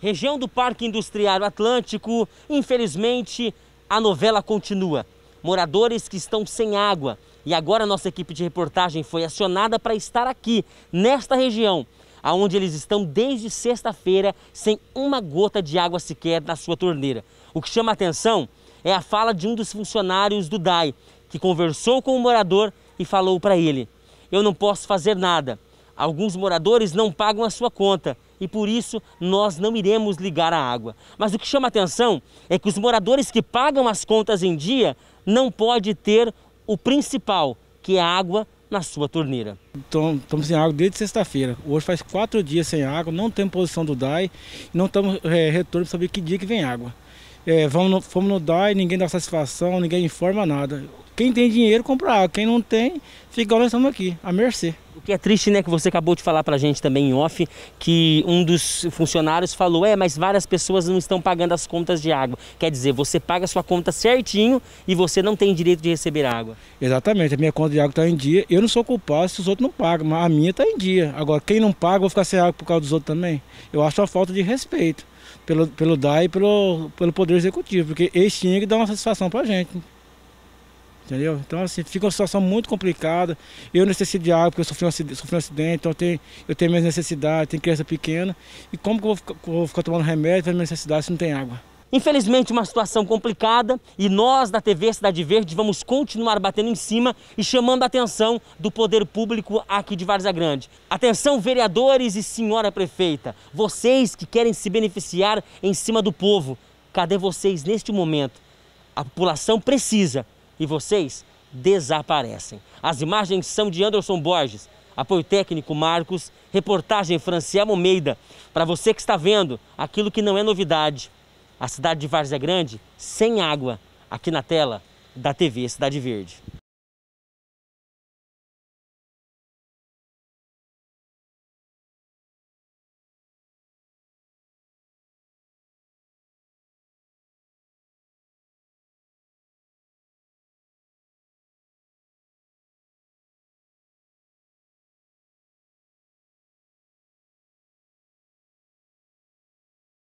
região do Parque Industrial Atlântico, infelizmente, a novela continua. Moradores que estão sem água. E agora nossa equipe de reportagem foi acionada para estar aqui, nesta região, aonde eles estão desde sexta-feira sem uma gota de água sequer na sua torneira. O que chama a atenção é a fala de um dos funcionários do DAI, que conversou com o morador e falou para ele: Eu não posso fazer nada. Alguns moradores não pagam a sua conta e por isso nós não iremos ligar a água. Mas o que chama atenção é que os moradores que pagam as contas em dia não pode ter o principal, que é a água na sua torneira. Então, estamos sem água desde sexta-feira. Hoje faz quatro dias sem água, não temos posição do DAI, não estamos é, retorno para saber que dia que vem água. É, vamos no, fomos no DAI, ninguém dá satisfação, ninguém informa nada. Quem tem dinheiro compra água, quem não tem fica igual nós estamos aqui, à mercê. O que é triste, né, que você acabou de falar pra gente também em off, que um dos funcionários falou, é, mas várias pessoas não estão pagando as contas de água. Quer dizer, você paga a sua conta certinho e você não tem direito de receber água. Exatamente, a minha conta de água está em dia. Eu não sou culpado se os outros não pagam, mas a minha está em dia. Agora, quem não paga, vou ficar sem água por causa dos outros também. Eu acho uma falta de respeito pelo, pelo DAE e pelo, pelo Poder Executivo, porque eles tinham que dar uma satisfação pra gente. Entendeu? Então, assim, fica uma situação muito complicada. Eu necessito de água, porque eu sofri um acidente, sofri um acidente então eu tenho, eu tenho minhas necessidades, tenho criança pequena. E como que eu vou ficar, vou ficar tomando remédio para minhas necessidades se não tem água? Infelizmente, uma situação complicada e nós da TV Cidade Verde vamos continuar batendo em cima e chamando a atenção do poder público aqui de Várzea Grande. Atenção, vereadores e senhora prefeita, vocês que querem se beneficiar em cima do povo, cadê vocês neste momento? A população precisa e vocês desaparecem. As imagens são de Anderson Borges, apoio técnico Marcos, reportagem Franciel Almeida. Para você que está vendo aquilo que não é novidade, a cidade de Várzea Grande sem água, aqui na tela da TV Cidade Verde.